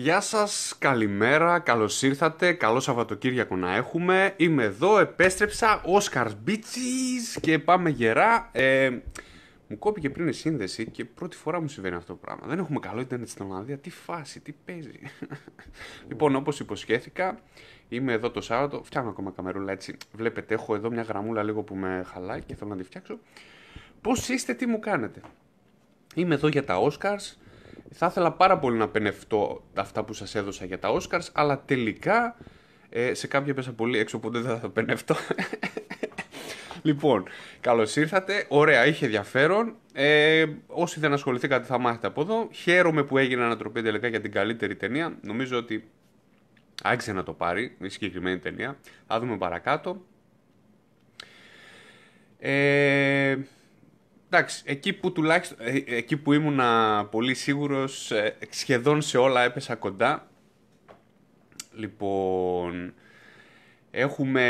Γεια σας, καλημέρα, καλώς ήρθατε, καλό Σαββατοκύριακο να έχουμε Είμαι εδώ, επέστρεψα, Oscars bitches και πάμε γερά ε, Μου κόπηκε πριν η σύνδεση και πρώτη φορά μου συμβαίνει αυτό το πράγμα Δεν έχουμε καλό ίντερνετ στην Ολλανδία, τι φάση, τι παίζει Λοιπόν, όπως υποσχέθηκα, είμαι εδώ το Σάββατο Φτιάχνω ακόμα καμερούλα έτσι, βλέπετε έχω εδώ μια γραμμούλα λίγο που με χαλάει και θέλω να τη φτιάξω Πώς είστε, τι μου κάνετε Είμαι εδώ για τα Oscars θα ήθελα πάρα πολύ να πενευτώ αυτά που σας έδωσα για τα Oscars, αλλά τελικά ε, σε κάποια πέσα πολύ έξω, οπότε δεν θα πενευτώ. λοιπόν, καλώς ήρθατε. Ωραία, είχε ενδιαφέρον. Ε, όσοι δεν ασχοληθήκατε θα μάθετε από εδώ. Χαίρομαι που έγινε ανατροπή τελικά για την καλύτερη ταινία. Νομίζω ότι άξιζε να το πάρει η συγκεκριμένη ταινία. Θα δούμε παρακάτω. Ε, Εντάξει, εκεί που τουλάχιστον, ε, ε, εκεί που ήμουνα πολύ σίγουρος, ε, σχεδόν σε όλα έπεσα κοντά. Λοιπόν, έχουμε,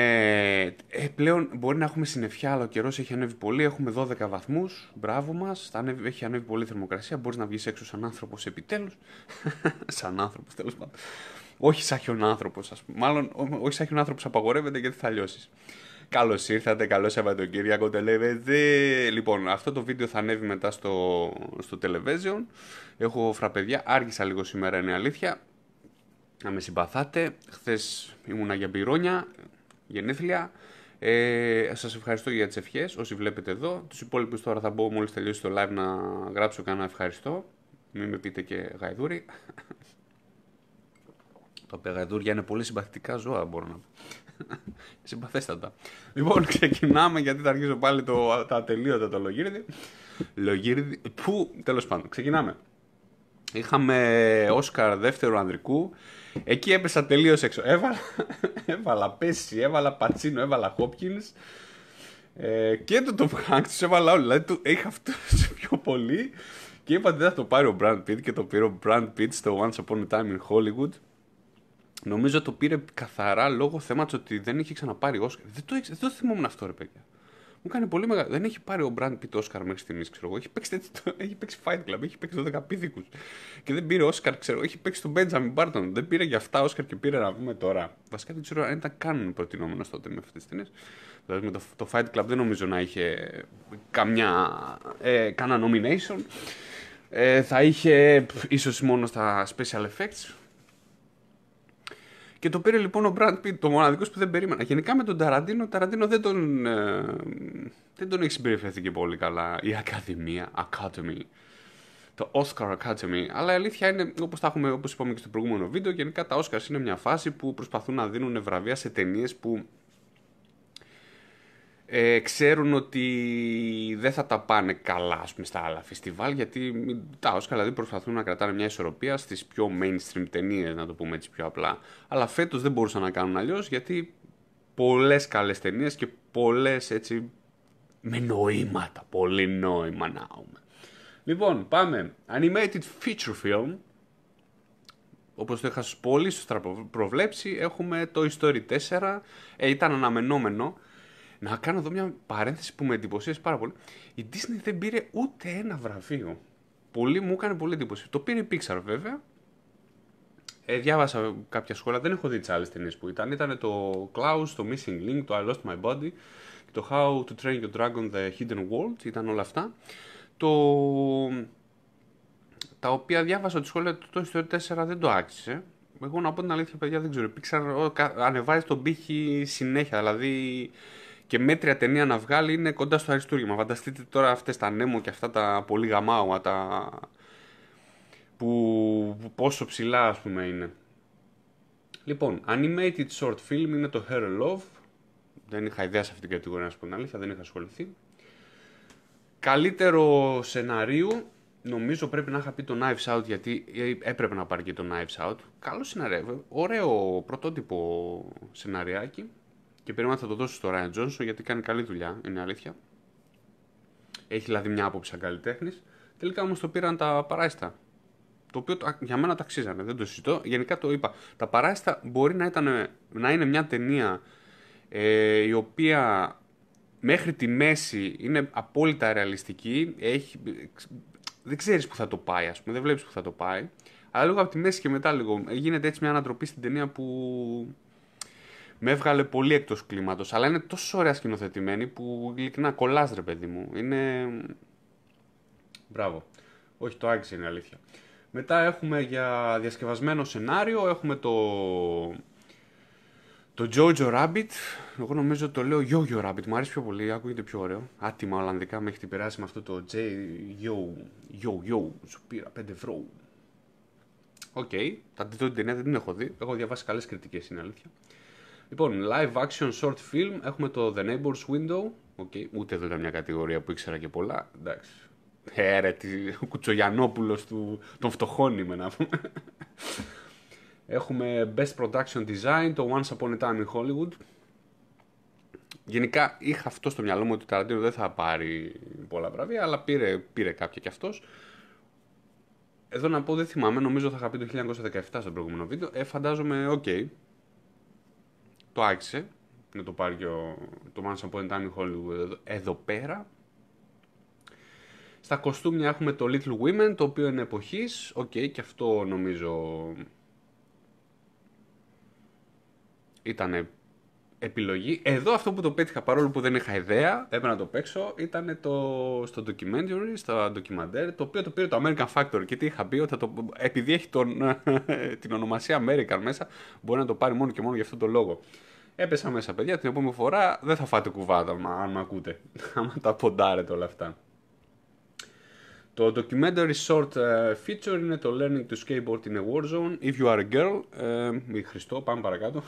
πλέον μπορεί να έχουμε συννεφιά, αλλά ο καιρός έχει ανέβει πολύ, έχουμε 12 βαθμούς, μπράβο μας, έχει ανέβει πολύ η θερμοκρασία, μπορείς να βγεις έξω σαν άνθρωπος επιτέλους, σαν άνθρωπος τέλος πάντων. Όχι σαν άνθρωπος, ας πούμε. μάλλον όχι σαν άνθρωπος απαγορεύεται γιατί θα λιώσεις. Καλώς ήρθατε, καλό Σαββατοκύριακο Τελεβέζι. Λοιπόν, αυτό το βίντεο θα ανέβει μετά στο, στο Television. Έχω φραπεδιά, άργησα λίγο σήμερα είναι αλήθεια. Να με συμπαθάτε. Χθες ήμουνα για πυρόνια, γενέθλια. Ε, σας ευχαριστώ για τις ευχές, όσοι βλέπετε εδώ. Τους υπόλοιπους τώρα θα μπω μόλις τελειώσει το live να γράψω κανένα ευχαριστώ. Μην με πείτε και γαϊδούρι. Τα γαϊδούρια είναι πολύ συμπαθητικά ζώα μπορώ να πω. Συμπαθέστατα. Λοιπόν, ξεκινάμε γιατί θα αρχίσω πάλι το, τα ατελείωτα το λογίρδι. Λογίρδι. Πού, τέλος πάντων, ξεκινάμε. Είχαμε Όσκαρ δεύτερου ανδρικού. Εκεί έπεσα τελείως έξω. Έβαλα, έβαλα Πέση, έβαλα Πατσίνο, έβαλα Χόπκιν. Ε, και το Top τους έβαλα όλοι. Δηλαδή του, είχα αυτούς πιο πολύ. Και είπα ότι δεν θα το πάρει ο Brand Pitt και το πήρε ο Brand Pitt στο Once Upon a Time in Hollywood. Νομίζω το πήρε καθαρά λόγω θέματος ότι δεν είχε ξαναπάρει Όσκαρ. Δεν το, δεν το θυμόμουν αυτό, ρε παιδιά. Μου κάνει πολύ μεγάλο. Δεν έχει πάρει ο Μπραντ Πιτ Όσκαρ μέχρι στιγμής, ξέρω εγώ. Έχει παίξει, έχει παίξει Fight Club, έχει παίξει 12 πίθηκου. Και δεν πήρε Όσκαρ, ξέρω Έχει παίξει τον Μπέντζαμιν Μπάρτον. Δεν πήρε για αυτά Όσκαρ και πήρε να πούμε τώρα. Βασικά δεν ξέρω αν ήταν καν προτινόμενος τότε με αυτές τις ταινίες. Δηλαδή με το, το Fight Club δεν νομίζω να είχε καμιά. Ε, κανένα nomination. Ε, θα είχε ίσως μόνο στα special effects και το πήρε λοιπόν ο Μπραντ Πιτ, το μοναδικός που δεν περίμενα. Γενικά με τον Ταραντίνο, ο Ταραντίνο δεν τον, ε, δεν τον έχει συμπεριφερθεί και πολύ καλά. Η Ακαδημία, Academy, το Oscar Academy. Αλλά η αλήθεια είναι, όπως όπως είπαμε και στο προηγούμενο βίντεο, γενικά τα Oscars είναι μια φάση που προσπαθούν να δίνουν βραβεία σε ταινίες που ε, ξέρουν ότι δεν θα τα πάνε καλά ας πούμε, στα άλλα φεστιβάλ γιατί τα Oscar δηλαδή προσπαθούν να κρατάνε μια ισορροπία στις πιο mainstream ταινίες, να το πούμε έτσι πιο απλά αλλά φέτος δεν μπορούσαν να κάνουν αλλιώς γιατί πολλές καλές ταινίες και πολλές έτσι με νοήματα, πολύ νόημα να έχουμε. Λοιπόν, πάμε. Animated feature film. Όπως το είχα πολύ σωστά προβλέψει, έχουμε το Story 4. Ε, ήταν αναμενόμενο να κάνω εδώ μια παρένθεση που με εντυπωσίασε πάρα πολύ. Η Disney δεν πήρε ούτε ένα βραβείο. Πολύ, μου έκανε πολύ εντύπωση. Το πήρε η Pixar βέβαια. Ε, διάβασα κάποια σχόλια, δεν έχω δει τις άλλες ταινίες που ήταν. Ήταν το Klaus, το Missing Link, το I Lost My Body το How to Train Your Dragon The Hidden World. Ήταν όλα αυτά. Το... Τα οποία διάβασα τη σχόλια του Toy Story 4 δεν το άκησε. Εγώ να πω την αλήθεια, παιδιά, δεν ξέρω. Pixar ανεβάζει τον πύχη συνέχεια. Δηλαδή, και μέτρια ταινία να βγάλει είναι κοντά στο αριστούργημα. Φανταστείτε τώρα αυτές τα νέμο και αυτά τα πολύ γαμάουα τα... Που, πόσο ψηλά ας πούμε είναι. Λοιπόν, animated short film είναι το Her Love. Δεν είχα ιδέα σε αυτήν την κατηγορία να σου πω την αλήθεια, δεν είχα ασχοληθεί. Καλύτερο σενάριο, νομίζω πρέπει να είχα πει το Knives Out γιατί ε, έπρεπε να πάρει και το Knives Out. Καλό σενάριο, ε, ωραίο πρωτότυπο σενάριάκι. Και περίμενα θα το δώσω στο Ράιν Τζόνσον γιατί κάνει καλή δουλειά, είναι αλήθεια. Έχει δηλαδή μια άποψη σαν καλλιτέχνης. Τελικά όμως το πήραν τα παράστα. Το οποίο για μένα τα αξίζανε, δεν το συζητώ. Γενικά το είπα. Τα παράστα μπορεί να, ήταν, να είναι μια ταινία ε, η οποία μέχρι τη μέση είναι απόλυτα ρεαλιστική. Έχει, δεν ξέρεις που θα το πάει, ας πούμε, δεν βλέπεις που θα το πάει. Αλλά λίγο από τη μέση και μετά λίγο ε, γίνεται έτσι μια ανατροπή στην ταινία που με έβγαλε πολύ εκτός κλίματος. Αλλά είναι τόσο ωραία σκηνοθετημένη που ειλικρινά κολλάς, ρε παιδί μου. Είναι. Μπράβο. Όχι, το άγγιζε, είναι αλήθεια. Μετά έχουμε για διασκευασμένο σενάριο, έχουμε το. Το Jojo Rabbit, εγώ νομίζω το λέω Jojo Rabbit, μου αρέσει πιο πολύ, ακούγεται πιο ωραίο. Άτιμα Ολλανδικά, με έχετε περάσει με αυτό το J, yo, yo, yo, σου πήρα 5 ευρώ. Οκ, okay. τα την ταινία δεν την έχω δει, έχω διαβάσει καλές κριτικές είναι αλήθεια. Λοιπόν, live action short film έχουμε το The Neighbor's Window. Okay. Ούτε εδώ ήταν μια κατηγορία που ήξερα και πολλά. Εντάξει. Έρε, ε, ο Κουτσογιανόπουλος των φτωχών είμαι να πούμε. Έχουμε Best Production Design, το Once Upon a Time in Hollywood. Γενικά είχα αυτό στο μυαλό μου ότι ο Ταραντίνο δεν θα πάρει πολλά βραβεία, αλλά πήρε, πήρε κάποια κι αυτός. Εδώ να πω δεν θυμάμαι, νομίζω θα είχα πει το 1917 στο προηγούμενο βίντεο. Ε, φαντάζομαι, οκ, το άκησε, να το πάρει και ο, το Once Upon Time Hollywood εδώ, εδώ πέρα. Στα κοστούμια έχουμε το Little Women, το οποίο είναι εποχής. Οκ, okay, και αυτό νομίζω ήταν επιλογή. Εδώ αυτό που το πέτυχα παρόλο που δεν είχα ιδέα, έπρεπε να το παίξω, ήταν το, στο documentary, στο ντοκιμαντέρ, το οποίο το πήρε το American Factor και τι είχα πει, ότι το, επειδή έχει τον, την ονομασία American μέσα, μπορεί να το πάρει μόνο και μόνο για αυτόν τον λόγο. Έπεσα μέσα, παιδιά. Την επόμενη φορά δεν θα φάτε κουβάτα, μα, αν με ακούτε. Άμα τα ποντάρετε όλα αυτά. Το documentary short ε, feature είναι το Learning to Skateboard in a Warzone. If you are a girl, ε, Χριστό, πάμε παρακάτω.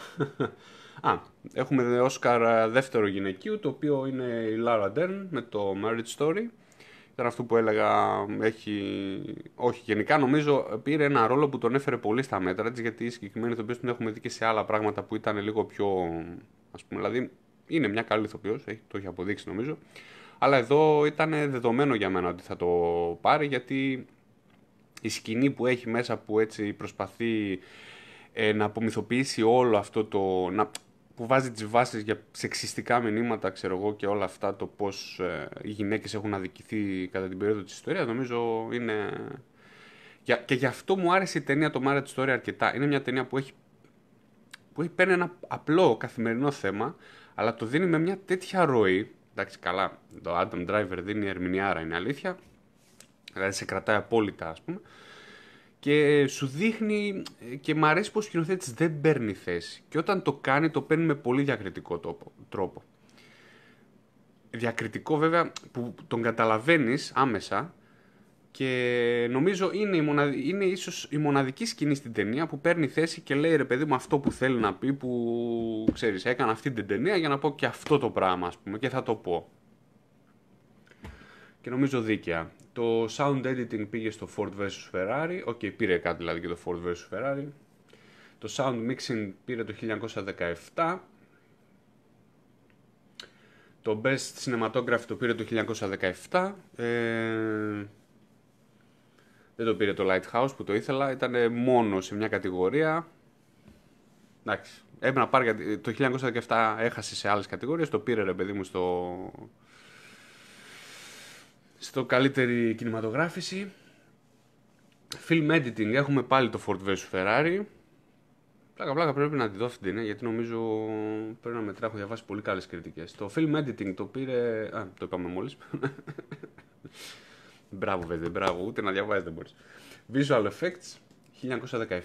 Α, έχουμε Oscar ε, δεύτερο γυναικείο, το οποίο είναι η Lara Dern με το Marriage Story. Ήταν αυτό που έλεγα, έχει... όχι γενικά νομίζω πήρε ένα ρόλο που τον έφερε πολύ στα μέτρα της, γιατί η συγκεκριμένη ηθοποιός την έχουμε δει και σε άλλα πράγματα που ήταν λίγο πιο, ας πούμε, δηλαδή είναι μια καλή ηθοποιός, το έχει αποδείξει νομίζω. Αλλά εδώ ήταν δεδομένο για μένα ότι θα το πάρει, γιατί η σκηνή που έχει μέσα που έτσι προσπαθεί ε, να απομυθοποιήσει όλο αυτό το... Να, που βάζει τις βάσεις για σεξιστικά μηνύματα, ξέρω εγώ, και όλα αυτά, το πώς ε, οι γυναίκες έχουν αδικηθεί κατά την περίοδο της ιστορίας, νομίζω είναι... Και γι' αυτό μου άρεσε η ταινία το της Story αρκετά. Είναι μια ταινία που έχει, που έχει παίρνει ένα απλό καθημερινό θέμα, αλλά το δίνει με μια τέτοια ροή. Εντάξει, καλά, το Adam Driver δίνει ερμηνεία είναι αλήθεια. Δηλαδή σε κρατάει απόλυτα, ας πούμε και σου δείχνει και μ' αρέσει πως ο σκηνοθέτης δεν παίρνει θέση και όταν το κάνει το παίρνει με πολύ διακριτικό τρόπο. Διακριτικό βέβαια που τον καταλαβαίνεις άμεσα και νομίζω είναι, η είναι ίσως η μοναδική σκηνή στην ταινία που παίρνει θέση και λέει ρε παιδί μου αυτό που θέλει να πει που ξέρεις έκανα αυτή την ταινία για να πω και αυτό το πράγμα ας πούμε και θα το πω και νομίζω δίκαια. Το sound editing πήγε στο Ford vs Ferrari, οκ, okay, πήρε κάτι δηλαδή και το Ford vs Ferrari. Το sound mixing πήρε το 1917. Το Best Cinematography το πήρε το 1917. Ε... Δεν το πήρε το Lighthouse που το ήθελα. Ήταν μόνο σε μια κατηγορία. Εντάξει. Έπρεπε να πάρει το 1917 έχασε σε άλλες κατηγορίες. Το πήρε ρε παιδί μου στο, στο καλύτερη κινηματογράφηση. Film editing, έχουμε πάλι το Ford vs Ferrari. Πλάκα, πλάκα πρέπει να τη δω αυτή ε, γιατί νομίζω πρέπει να μετράω, έχω διαβάσει πολύ καλές κριτικές. Το film editing το πήρε... Α, το είπαμε μόλις. μπράβο, βέβαια, μπράβο, ούτε να διαβάζεις δεν μπορείς. Visual Effects,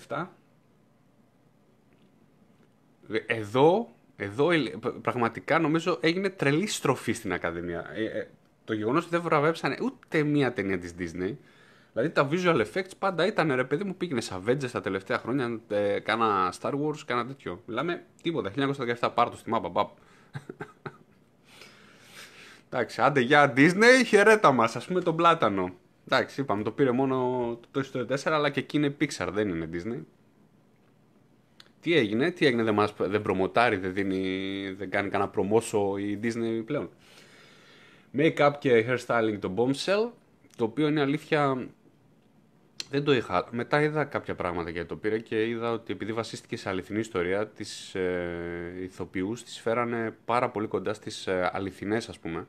1917. Εδώ, εδώ ε, πραγματικά νομίζω έγινε τρελή στροφή στην Ακαδημία. Ε, το γεγονός ότι δεν βραβεύσανε ούτε μία ταινία της Disney. Δηλαδή τα visual effects πάντα ήταν ρε παιδί μου, πήγαινε σε Avengers τα τελευταία χρόνια, ε, κάνα Star Wars, κάνα τέτοιο. Μιλάμε τίποτα, 1917 πάρτος στη μάπα, μπαπ. Εντάξει, άντε για Disney, χαιρέτα μας, ας πούμε τον πλάτανο. Εντάξει, είπαμε, το πήρε μόνο το Toy 4, αλλά και εκεί είναι Pixar, δεν είναι Disney. Τι έγινε, τι έγινε, δεν, μας, δεν προμοτάρει, δεν, δίνει, δεν κάνει κανένα προμόσο η Disney πλέον make-up και hairstyling το bombshell, το οποίο είναι αλήθεια δεν το είχα. Μετά είδα κάποια πράγματα γιατί το πήρα και είδα ότι επειδή βασίστηκε σε αληθινή ιστορία, τις ε, ηθοποιούς τις φέρανε πάρα πολύ κοντά στις ε, αληθινές ας πούμε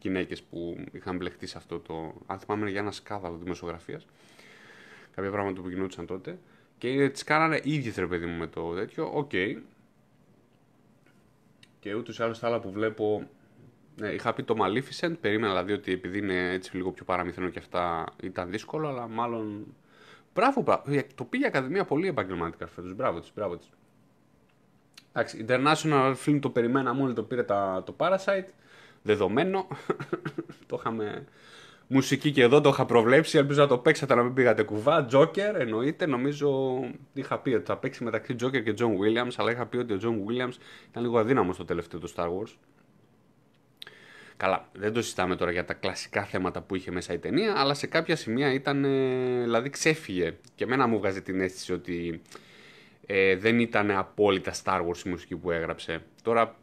γυναίκες που είχαν μπλεχτεί σε αυτό το... Αν θυμάμαι για ένα σκάδαλο δημοσιογραφίας, κάποια πράγματα που γινόντουσαν τότε. Και τις κάνανε ίδιες ρε μου με το τέτοιο, οκ. Okay. Και ούτως ή άλλως τα άλλα που βλέπω ναι, είχα πει το Maleficent, περίμενα δηλαδή ότι επειδή είναι έτσι λίγο πιο παραμυθινό και αυτά ήταν δύσκολο, αλλά μάλλον. Μπράβο, μπράβο. Ε, το πήγε η Ακαδημία πολύ επαγγελματικά φέτος. Μπράβο της, μπράβο της. Εντάξει, International Film το περιμένα μόνο, το πήρε τα, το Parasite. Δεδομένο. το είχαμε. Μουσική και εδώ το είχα προβλέψει. Ελπίζω να το παίξατε να μην πήγατε κουβά. Τζόκερ εννοείται. Νομίζω είχα πει ότι θα παίξει μεταξύ Τζόκερ και John Williams. Αλλά είχα πει ότι ο John Williams ήταν λίγο αδύναμος στο τελευταίο του Star Wars. Καλά, δεν το συζητάμε τώρα για τα κλασικά θέματα που είχε μέσα η ταινία, αλλά σε κάποια σημεία ήταν. Ε, δηλαδή ξέφυγε. Και εμένα μου βγάζει την αίσθηση ότι ε, δεν ήταν απόλυτα Star Wars η μουσική που έγραψε. Τώρα.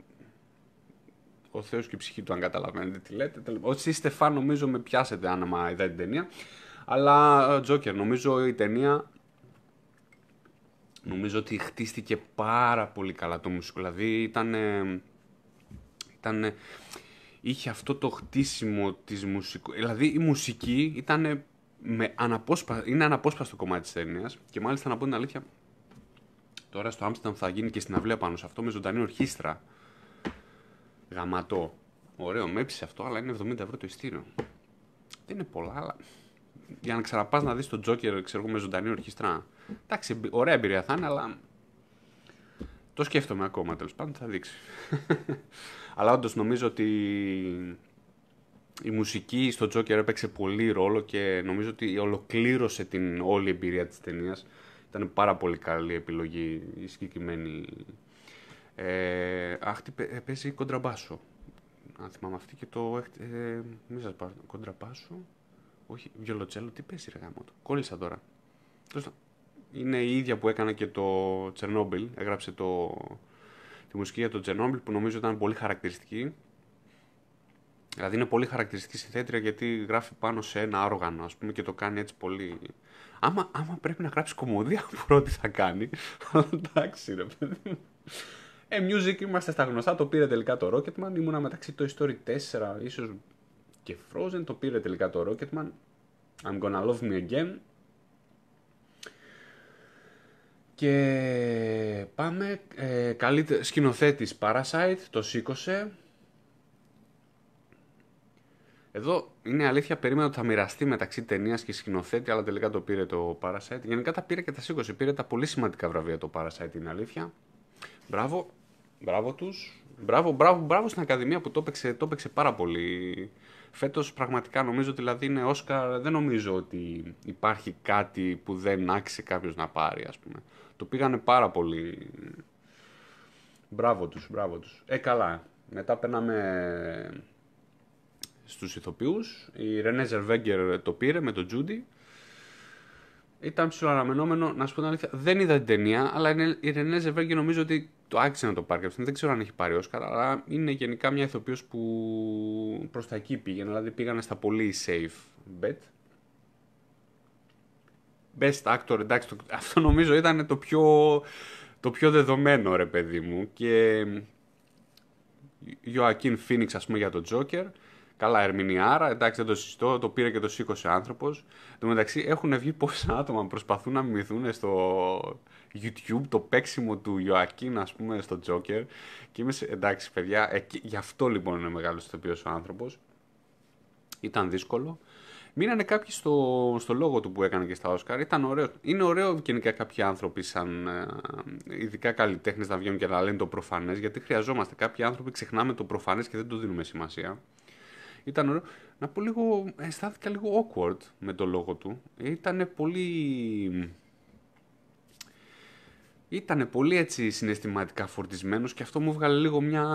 Ο Θεός και η ψυχή του, αν καταλαβαίνετε τι λέτε. Όσοι είστε φαν, νομίζω με πιάσετε άμα είδα την ταινία. Αλλά ε, Τζόκερ, νομίζω η ταινία. Νομίζω ότι χτίστηκε πάρα πολύ καλά το μουσικό. Δηλαδή ήταν. ήταν είχε αυτό το χτίσιμο της μουσική. Δηλαδή η μουσική ήταν με αναπόσπα... είναι αναπόσπαστο κομμάτι της ταινίας και μάλιστα να πω την αλήθεια τώρα στο Άμστερνταμ θα γίνει και στην αυλία πάνω σε αυτό με ζωντανή ορχήστρα. Γαματό. Ωραίο, με έψησε αυτό, αλλά είναι 70 ευρώ το ειστήριο. Δεν είναι πολλά, αλλά για να ξαναπάς να δεις τον Τζόκερ, ξέρω εγώ, με ζωντανή ορχήστρα. Εντάξει, ωραία εμπειρία θα είναι, αλλά το σκέφτομαι ακόμα, τέλος πάντων, θα δείξει. Αλλά όντως νομίζω ότι η μουσική στο Τζόκερ έπαιξε πολύ ρόλο και νομίζω ότι ολοκλήρωσε την όλη εμπειρία της ταινίας. Ήταν πάρα πολύ καλή επιλογή η συγκεκριμένη. Ε, αχ, παίζει ε, κοντραμπάσο. Αν θυμάμαι αυτή και το... Ε, μην σας πάρω. Κοντραμπάσο. Όχι, βιολοτσέλο. Τι παίζει ρε γάμο Κόλλησα τώρα. Είναι η ίδια που έκανα και το Τσερνόμπιλ. Έγραψε το τη μουσική για τον Τζενόμπιλ που νομίζω ήταν πολύ χαρακτηριστική. Δηλαδή είναι πολύ χαρακτηριστική συνθέτρια γιατί γράφει πάνω σε ένα όργανο ας πούμε και το κάνει έτσι πολύ... Άμα, άμα πρέπει να γράψει κομμωδία μπορώ τι θα κάνει. Αλλά εντάξει ρε παιδί. Ε, music είμαστε στα γνωστά, το πήρε τελικά το Rocketman, ήμουνα μεταξύ το Story 4, ίσως και Frozen, το πήρε τελικά το Rocketman. I'm gonna love me again, και πάμε, ε, καλύτε, σκηνοθέτης Parasite, το σήκωσε. Εδώ είναι αλήθεια, περίμενα ότι θα μοιραστεί μεταξύ ταινίας και σκηνοθέτη, αλλά τελικά το πήρε το Parasite. Γενικά τα πήρε και τα σήκωσε, πήρε τα πολύ σημαντικά βραβεία το Parasite, είναι αλήθεια. Μπράβο, μπράβο τους. Μπράβο, μπράβο, μπράβο στην Ακαδημία που το έπαιξε, το έπαιξε πάρα πολύ. Φέτος πραγματικά νομίζω ότι δηλαδή είναι Όσκαρ. Δεν νομίζω ότι υπάρχει κάτι που δεν άξιζε κάποιος να πάρει, ας πούμε. Το πήγανε πάρα πολύ. Μπράβο τους, μπράβο τους. Ε, καλά. Μετά περνάμε στους ηθοποιούς. Η Ρενέ Ζερβέγκερ το πήρε με τον Τζούντι. Ήταν ψηλοαναμενόμενο, να σου πω την αλήθεια. Δεν είδα την ταινία, αλλά η Ρενέ Ζερβέγκερ νομίζω ότι το άξιζε να το πάρει Δεν ξέρω αν έχει πάρει Όσκαρ, αλλά είναι γενικά μια ηθοποιός που προς τα εκεί πήγαινε. Δηλαδή πήγανε στα πολύ safe bet best actor, εντάξει, το, αυτό νομίζω ήταν το πιο, το πιο δεδομένο, ρε παιδί μου. Και Ιωακίν ε, Φίνιξ, ας πούμε, για τον Τζόκερ. Καλά, ερμηνιάρα, εντάξει, δεν το συζητώ, το πήρε και το σήκωσε άνθρωπος. Εν τω μεταξύ, έχουν βγει πόσα άτομα προσπαθούν να μιμηθούν στο YouTube το παίξιμο του Ιωακίν, ας πούμε, στο Τζόκερ. Και είμαι σε... εντάξει, παιδιά, ε, γι' αυτό λοιπόν είναι μεγάλος οποίο ο άνθρωπος. Ήταν δύσκολο. Μείνανε κάποιοι στο, στο λόγο του που έκανε και στα Όσκαρ. Ήταν ωραίο. Είναι ωραίο γενικά κάποιοι άνθρωποι, σαν ε, ειδικά καλλιτέχνες, να βγαίνουν και να λένε το προφανές, γιατί χρειαζόμαστε. Κάποιοι άνθρωποι ξεχνάμε το προφανές και δεν το δίνουμε σημασία. Ήταν ωραίο. Να πω λίγο, αισθάνθηκα λίγο awkward με το λόγο του. Ήταν πολύ. Ήταν πολύ έτσι συναισθηματικά φορτισμένος και αυτό μου βγάλε λίγο μια...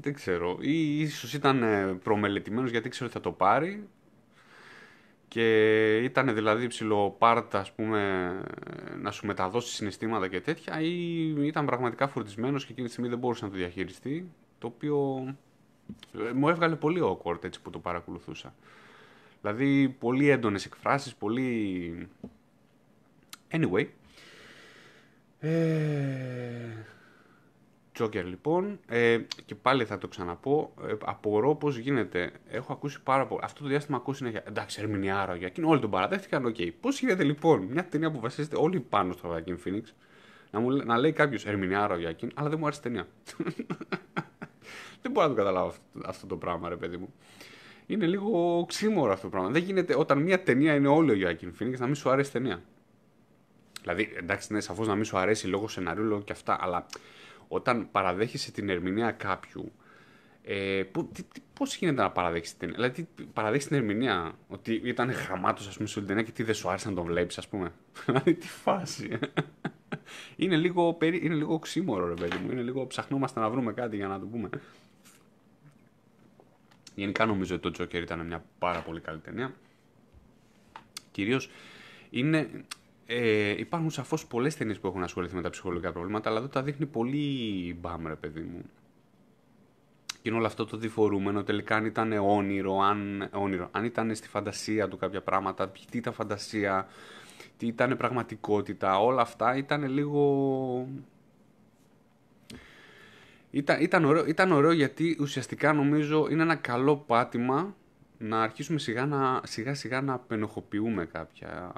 δεν ξέρω, ή ίσως ήταν ε, προμελετημένος γιατί ξέρω ότι θα το πάρει και ήταν δηλαδή ψυλοπάρτα ας πούμε, να σου μεταδώσει συναισθήματα και τέτοια ή ήταν πραγματικά φορτισμένος και εκείνη τη στιγμή δεν μπορούσε να το διαχειριστεί, το οποίο ε, μου έβγαλε πολύ awkward έτσι που το παρακολουθούσα. Δηλαδή, πολύ έντονες εκφράσεις, πολύ... Anyway... Ε... Τζόκερ λοιπόν, ε, και πάλι θα το ξαναπώ, ε, απορώ πώς γίνεται. Έχω ακούσει πάρα πολύ, αυτό το διάστημα ακούω συνέχεια, εντάξει, ερμηνεία για εκείνο, όλοι τον παραδέχτηκαν, οκ. Okay. Πώς γίνεται λοιπόν μια ταινία που βασίζεται όλοι πάνω στο Joaquin να, μου, να λέει κάποιος ερμηνεία για εκείνο, αλλά δεν μου άρεσε ταινία. δεν μπορώ να το καταλάβω αυτό, αυτό το πράγμα, ρε παιδί μου. Είναι λίγο ξύμορο αυτό το πράγμα. Δεν γίνεται όταν μια ταινία είναι όλο για Γιάννη να μην σου αρέσει ταινία. Δηλαδή, εντάξει, ναι, σαφώς να μην σου αρέσει λόγω σενάριου, λόγω και αυτά, αλλά όταν παραδέχεσαι την ερμηνεία κάποιου, ε, Πώς γίνεται να παραδέχεις την ερμηνεία, Δηλαδή, παραδέχεις την ερμηνεία ότι ήταν γραμμάτος, ας πούμε, σε όλη και τι δεν σου άρεσε να τον βλέπεις, ας πούμε. Δηλαδή, τι φάση. είναι, λίγο περί... είναι λίγο ξύμορο, ρε παιδί μου. Είναι λίγο ψαχνόμαστε να βρούμε κάτι για να το πούμε. Γενικά, νομίζω ότι το Τζόκερ ήταν μια πάρα πολύ καλή ταινία. Κυρίως είναι ε, υπάρχουν σαφώς πολλές ταινίες που έχουν ασχοληθεί με τα ψυχολογικά προβλήματα, αλλά εδώ τα δείχνει πολύ μπαμ, παιδί μου. Και είναι όλο αυτό το διφορούμενο τελικά αν ήταν όνειρο, αν, όνειρο, αν ήταν στη φαντασία του κάποια πράγματα, τι ήταν φαντασία, τι ήταν πραγματικότητα, όλα αυτά ήταν λίγο ήταν, ωραίο, ήταν ωραίο γιατί ουσιαστικά νομίζω είναι ένα καλό πάτημα να αρχίσουμε σιγά, σιγά σιγά να απενοχοποιούμε κάποια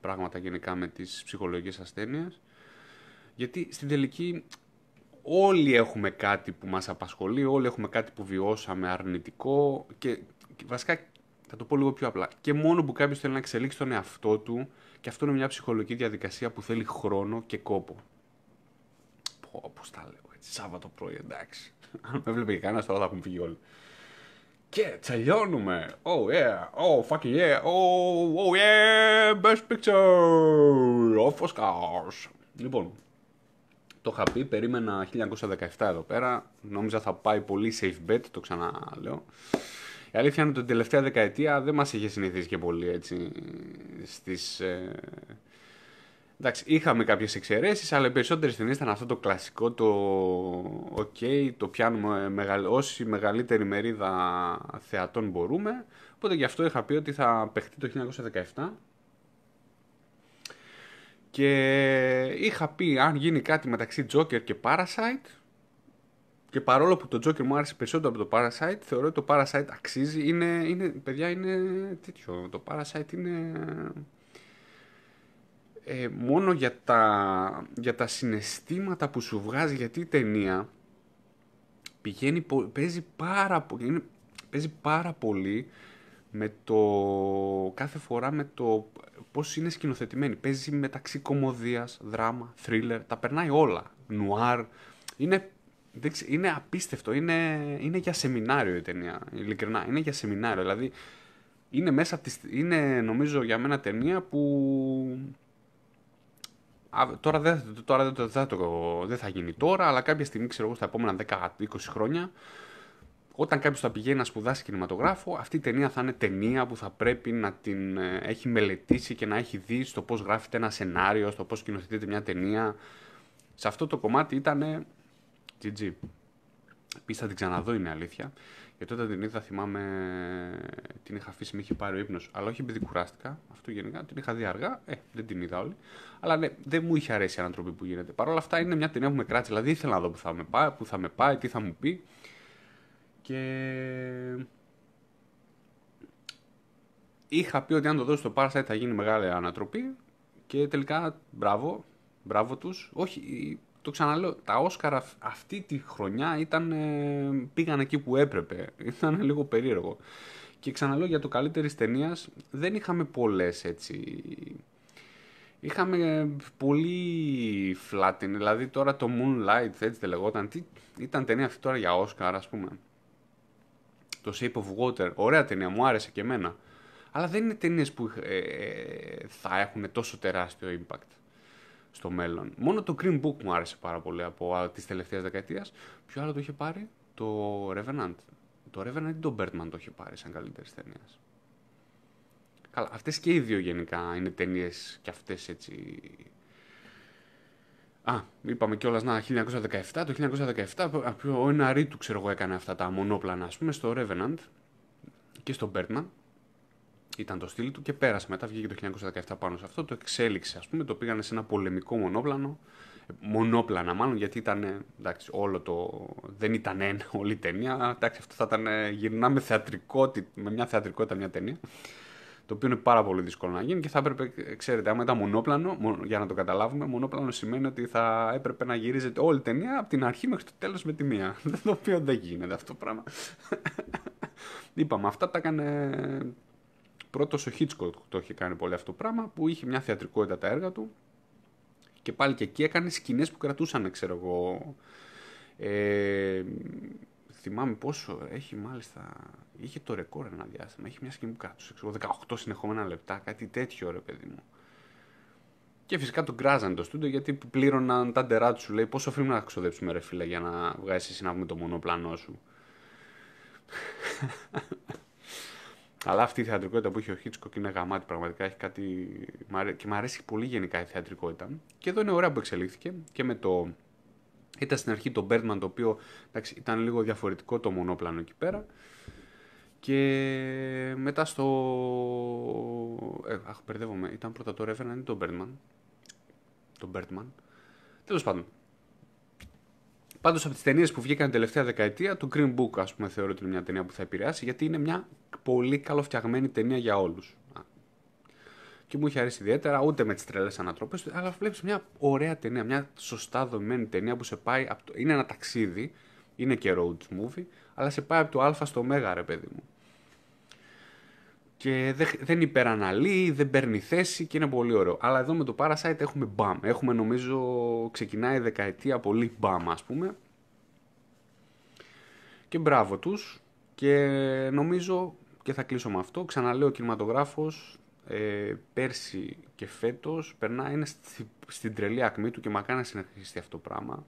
πράγματα γενικά με τις ψυχολογικές ασθένειες. Γιατί στην τελική όλοι έχουμε κάτι που μας απασχολεί, όλοι έχουμε κάτι που βιώσαμε αρνητικό και, βασικά θα το πω λίγο πιο απλά. Και μόνο που κάποιος θέλει να εξελίξει τον εαυτό του και αυτό είναι μια ψυχολογική διαδικασία που θέλει χρόνο και κόπο. Πω, πώς τα λέω έτσι, Σάββατο πρωί, εντάξει. Αν με έβλεπε και κανένας τώρα θα έχουν φύγει όλοι. Και τελειώνουμε. Oh yeah, oh fucking yeah, oh, oh yeah, best picture of Oscars. Λοιπόν, το είχα πει, περίμενα 1917 εδώ πέρα. Νόμιζα θα πάει πολύ safe bet, το ξαναλέω. Η αλήθεια είναι ότι την τελευταία δεκαετία δεν μας είχε συνηθίσει και πολύ έτσι στις, ε, Εντάξει, είχαμε κάποιες εξαιρέσεις, αλλά οι περισσότερε ταινίε ήταν αυτό το κλασικό, το. ok, το πιάνουμε μεγαλ... όση μεγαλύτερη μερίδα θεατών μπορούμε. Οπότε γι' αυτό είχα πει ότι θα παιχτεί το 1917. Και είχα πει αν γίνει κάτι μεταξύ Joker και Parasite. Και παρόλο που το Joker μου άρεσε περισσότερο από το Parasite, θεωρώ ότι το Parasite αξίζει. Είναι, είναι παιδιά, είναι τέτοιο. Το Parasite είναι ε, μόνο για τα, για τα συναισθήματα που σου βγάζει, γιατί η ταινία πηγαίνει, παίζει, πάρα, παίζει πάρα πολύ με το, κάθε φορά με το πώς είναι σκηνοθετημένη. Παίζει μεταξύ κομμωδίας, δράμα, θρίλερ, τα περνάει όλα. Νουάρ, είναι, είναι απίστευτο, είναι, είναι για σεμινάριο η ταινία, ειλικρινά, είναι για σεμινάριο. Δηλαδή, είναι, μέσα από τις, είναι νομίζω για μένα ταινία που τώρα, δεν, τώρα δεν, θα το, δεν θα γίνει τώρα, αλλά κάποια στιγμή, ξέρω εγώ, στα επόμενα 10-20 χρόνια, όταν κάποιος θα πηγαίνει να σπουδάσει κινηματογράφο, αυτή η ταινία θα είναι ταινία που θα πρέπει να την ε, έχει μελετήσει και να έχει δει στο πώς γράφεται ένα σενάριο, στο πώς κοινοθετείται μια ταινία. Σε αυτό το κομμάτι ήταν GG. Επίση θα την ξαναδώ, είναι αλήθεια. Γιατί όταν την είδα, θυμάμαι, την είχα αφήσει, με είχε πάρει ο ύπνος. Αλλά όχι επειδή κουράστηκα, αυτό γενικά την είχα δει αργά. Ε, δεν την είδα όλη. Αλλά ναι, δεν μου είχε αρέσει η ανατροπή που γίνεται. Παρ' όλα αυτά είναι μια ταινία που με κράτησε. Δηλαδή ήθελα να δω που θα με πάει, που θα με πάει τι θα μου πει. Και είχα πει ότι αν το δώσω στο Parasite θα γίνει μεγάλη ανατροπή και τελικά μπράβο, μπράβο τους. Όχι, το ξαναλέω, τα Όσκαρα αυτή τη χρονιά ήταν, ε, πήγαν εκεί που έπρεπε. Ήταν λίγο περίεργο. Και ξαναλέω για το καλύτερης ταινίας, δεν είχαμε πολλές έτσι. Είχαμε πολύ φλάτιν, δηλαδή τώρα το Moonlight, έτσι δεν λεγόταν. Τι, ήταν ταινία αυτή τώρα για Όσκαρα ας πούμε. Το Shape of Water, ωραία ταινία, μου άρεσε και εμένα. Αλλά δεν είναι ταινίες που ε, ε, θα έχουν τόσο τεράστιο impact στο μέλλον. Μόνο το Green Book μου άρεσε πάρα πολύ από της τελευταίας δεκαετίας. Ποιο άλλο το είχε πάρει, το Revenant. Το Revenant ή το Birdman το είχε πάρει σαν καλύτερης ταινίας. Καλά, αυτές και οι δύο γενικά είναι ταινίες και αυτές έτσι. Α, είπαμε κιόλας να 1917. Το 1917 ο ένα e ξέρω εγώ έκανε αυτά τα μονόπλανα, ας πούμε, στο Revenant και στο Birdman ήταν το στυλ του και πέρασε μετά, βγήκε το 1917 πάνω σε αυτό, το εξέλιξε ας πούμε, το πήγανε σε ένα πολεμικό μονόπλανο, ε, μονόπλανα μάλλον, γιατί ήταν, εντάξει, όλο το, δεν ήταν ένα, όλη η ταινία, εντάξει, αυτό θα ήταν, γυρνάμε θεατρικότητα, με μια θεατρικότητα μια ταινία, το οποίο είναι πάρα πολύ δύσκολο να γίνει και θα έπρεπε, ξέρετε, άμα ήταν μονόπλανο, για να το καταλάβουμε, μονόπλανο σημαίνει ότι θα έπρεπε να γυρίζεται όλη η ταινία από την αρχή μέχρι το τέλος με τη μία, το οποίο δεν γίνεται αυτό το πράγμα. Είπαμε, αυτά τα έκανε Πρώτος ο Hitchcock το είχε κάνει πολύ αυτό το πράγμα, που είχε μια θεατρικότητα τα έργα του και πάλι και εκεί έκανε σκηνές που κρατούσαν, ξέρω εγώ. Ε, θυμάμαι πόσο έχει μάλιστα. Είχε το ρεκόρ ένα διάστημα. Έχει μια σκηνή που κρατούσε, ξέρω 18 συνεχόμενα λεπτά, κάτι τέτοιο ρε παιδί μου. Και φυσικά τον κράζανε το στούντο γιατί πλήρωναν τα ντερά τους. Λέει πόσο φίλο να ξοδέψουμε ρε φίλε για να βγάλει εσύ να βγούμε το μονοπλανό σου. Αλλά αυτή η θεατρικότητα που έχει ο και είναι γαμάτη πραγματικά. Έχει κάτι... Και μου αρέσει πολύ γενικά η θεατρικότητα. Και εδώ είναι ωραία που εξελίχθηκε και με το. Ήταν στην αρχή το Birdman το οποίο εντάξει, ήταν λίγο διαφορετικό το μονόπλανο εκεί πέρα. Και μετά στο. Ε, αχ, μπερδεύομαι. Ήταν πρώτα το Revenant ή το Birdman. Το Μπέρντμαν. Τέλος πάντων. Πάντως από τις ταινίες που βγήκαν τελευταία δεκαετία, το Green Book, ας πούμε, θεωρώ ότι είναι μια ταινία που θα επηρεάσει γιατί είναι μια πολύ καλοφτιαγμένη ταινία για όλους. Και μου είχε αρέσει ιδιαίτερα, ούτε με τις τρελές ανατροπές, αλλά βλέπεις μια ωραία ταινία, μια σωστά δομημένη ταινία που σε πάει. Από το... Είναι ένα ταξίδι, είναι και road movie, αλλά σε πάει από το Α στο Μέγα, ρε παιδί μου. Και δεν υπεραναλύει, δεν παίρνει θέση και είναι πολύ ωραίο. Αλλά εδώ με το Parasite έχουμε μπαμ. Έχουμε νομίζω ξεκινάει δεκαετία πολύ μπαμ ας πούμε. Και μπράβο τους. Και νομίζω και θα κλείσω με αυτό. Ξαναλέω, ο κινηματογράφος ε, πέρσι και φέτος περνάει, είναι στη, στην τρελή ακμή του και μακάρι να συνεχίσει αυτό το πράγμα.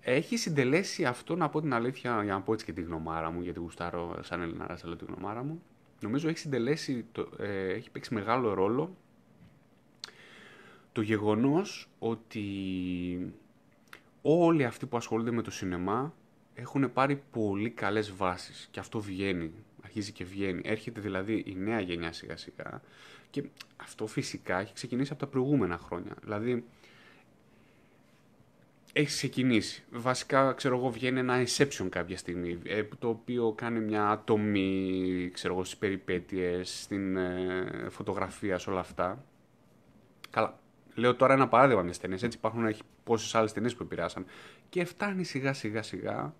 Έχει συντελέσει αυτό, να πω την αλήθεια, για να πω έτσι και τη γνωμάρα μου, γιατί γουστάρω σαν Ελληνάρα, λέω τη γνωμάρα μου. Νομίζω έχει συντελέσει, το, ε, έχει παίξει μεγάλο ρόλο το γεγονός ότι όλοι αυτοί που ασχολούνται με το σινεμά έχουν πάρει πολύ καλές βάσεις και αυτό βγαίνει αρχίζει και βγαίνει. Έρχεται δηλαδή η νέα γενιά σιγά σιγά και αυτό φυσικά έχει ξεκινήσει από τα προηγούμενα χρόνια. Δηλαδή έχει ξεκινήσει. Βασικά, ξέρω εγώ, βγαίνει ένα exception κάποια στιγμή, ε, το οποίο κάνει μια ατομή, ξέρω εγώ, στις περιπέτειες, στην ε, φωτογραφία, σε όλα αυτά. Καλά, λέω τώρα ένα παράδειγμα μιας ταινίας. έτσι υπάρχουν πόσες άλλες που επηρεάσαν. Και φτάνει σιγά σιγά σιγά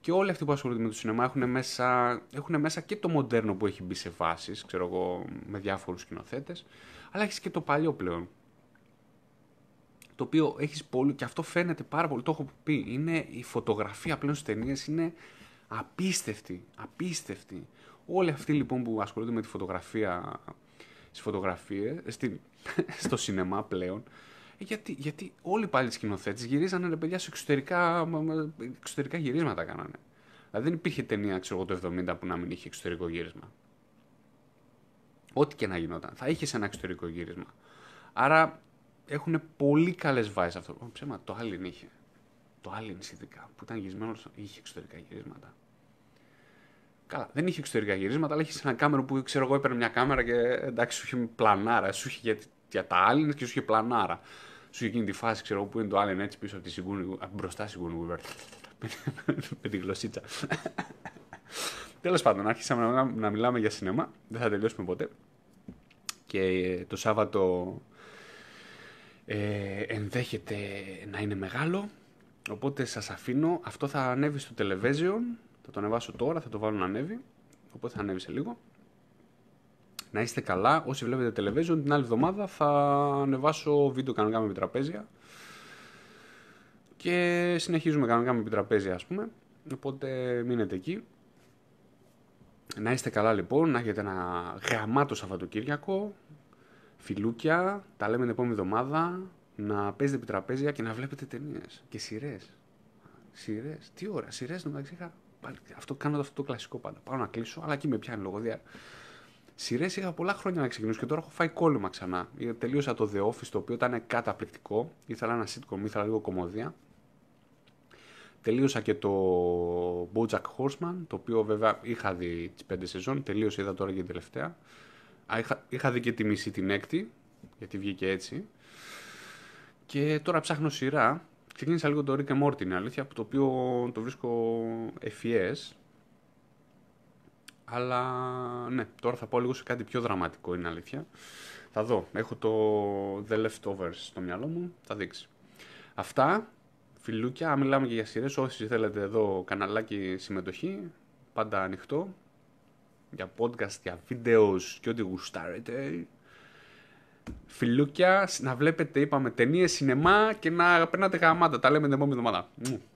και όλοι αυτοί που ασχολούνται με το σινεμά έχουν μέσα, έχουν μέσα και το μοντέρνο που έχει μπει σε βάσεις, ξέρω εγώ, με διάφορους σκηνοθέτες, αλλά έχεις και το παλιό πλέον. Το οποίο έχεις πολύ, και αυτό φαίνεται πάρα πολύ, το έχω πει, είναι η φωτογραφία πλέον στις ταινίες είναι απίστευτη. Απίστευτη. Όλοι αυτοί λοιπόν που ασχολούνται με τη φωτογραφία, στις φωτογραφίες στο σινεμά πλέον, ε, γιατί, γιατί όλοι πάλι οι σκηνοθέτες γυρίζανε ρε παιδιά σε εξωτερικά, εξωτερικά γυρίσματα κάνανε. Δηλαδή δεν υπήρχε ταινία, ξέρω το 70 που να μην είχε εξωτερικό γύρισμα. Ό,τι και να γινόταν. Θα είχες ένα εξωτερικό γύρισμα. Άρα έχουν πολύ καλές βάσεις αυτό. ψέμα, το Άλλιν είχε. Το Άλλιν ειδικά. Που ήταν γυρισμένο, είχε εξωτερικά γυρίσματα. Καλά, δεν είχε εξωτερικά γυρίσματα, αλλά είχες ένα κάμερο που ξέρω εγώ έπαιρνε μια κάμερα και εντάξει σου είχε πλανάρα. Σου είχε για, για τα Άλλιν και σου είχε πλανάρα σου εκείνη τη φάση, ξέρω που είναι το Allen έτσι πίσω από τη Σιγκούνη, από μπροστά Σιγκούνη Weaver. με τη γλωσσίτσα. Τέλος πάντων, άρχισαμε να, μιλάμε για σινεμά. Δεν θα τελειώσουμε ποτέ. Και ε, το Σάββατο ε, ενδέχεται να είναι μεγάλο. Οπότε σας αφήνω. Αυτό θα ανέβει στο Television. Θα το ανεβάσω τώρα, θα το βάλω να ανέβει. Οπότε θα ανέβει σε λίγο. Να είστε καλά. Όσοι βλέπετε television, την άλλη εβδομάδα θα ανεβάσω βίντεο κανονικά με επιτραπέζια Και συνεχίζουμε κανονικά με επιτραπέζια ας πούμε. Οπότε μείνετε εκεί. Να είστε καλά λοιπόν, να έχετε ένα γραμμάτο Σαββατοκύριακο, φιλούκια, τα λέμε την επόμενη εβδομάδα, να παίζετε επιτραπέζια και να βλέπετε ταινίες και σειρές. Σειρές, τι ώρα, σειρέ να τα είχα. αυτό κάνω αυτό το κλασικό πάντα. Πάω να κλείσω, αλλά εκεί με πιάνει λογοδιά. Σειρές είχα πολλά χρόνια να ξεκινήσω και τώρα έχω φάει κόλλημα ξανά. Ε, τελείωσα το The Office, το οποίο ήταν καταπληκτικό. Ήθελα ένα sitcom, ήθελα λίγο κομμωδία. Τελείωσα και το Bojack Horseman, το οποίο βέβαια είχα δει τις πέντε σεζόν. Τελείωσε, είδα τώρα και την τελευταία. Είχα, είχα δει και τη μισή την έκτη, γιατί βγήκε έτσι. Και τώρα ψάχνω σειρά. Ξεκίνησα λίγο το Rick and Morty, είναι αλήθεια, το οποίο το βρίσκω εφιές. Αλλά ναι, τώρα θα πω λίγο σε κάτι πιο δραματικό, είναι αλήθεια. Θα δω. Έχω το The Leftovers στο μυαλό μου. Θα δείξει. Αυτά. Φιλούκια, μιλάμε και για σειρές. Όσοι θέλετε εδώ καναλάκι συμμετοχή, πάντα ανοιχτό. Για podcast, για βίντεος και ό,τι γουστάρετε. Φιλούκια, να βλέπετε, είπαμε, ταινίες, σινεμά και να περνάτε γαμάτα. Τα λέμε την επόμενη εβδομάδα.